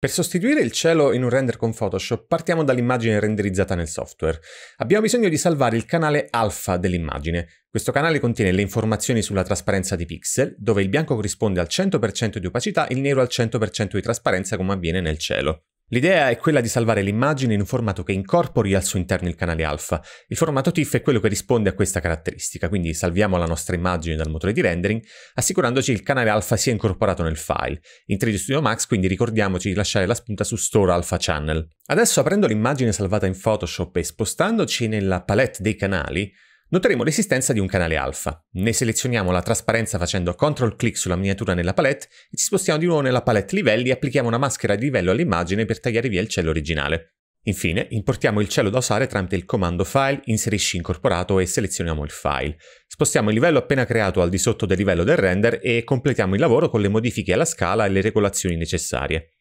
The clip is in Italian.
Per sostituire il cielo in un render con Photoshop partiamo dall'immagine renderizzata nel software. Abbiamo bisogno di salvare il canale alfa dell'immagine. Questo canale contiene le informazioni sulla trasparenza di pixel, dove il bianco corrisponde al 100% di opacità e il nero al 100% di trasparenza come avviene nel cielo. L'idea è quella di salvare l'immagine in un formato che incorpori al suo interno il canale alfa. Il formato TIFF è quello che risponde a questa caratteristica, quindi salviamo la nostra immagine dal motore di rendering assicurandoci che il canale alfa sia incorporato nel file. In 3D Studio Max quindi ricordiamoci di lasciare la spunta su Store Alpha Channel. Adesso aprendo l'immagine salvata in Photoshop e spostandoci nella palette dei canali, Noteremo l'esistenza di un canale alfa. Ne selezioniamo la trasparenza facendo CTRL clic sulla miniatura nella palette e ci spostiamo di nuovo nella palette livelli e applichiamo una maschera di livello all'immagine per tagliare via il cielo originale. Infine, importiamo il cielo da usare tramite il comando File, Inserisci incorporato e selezioniamo il file. Spostiamo il livello appena creato al di sotto del livello del render e completiamo il lavoro con le modifiche alla scala e le regolazioni necessarie.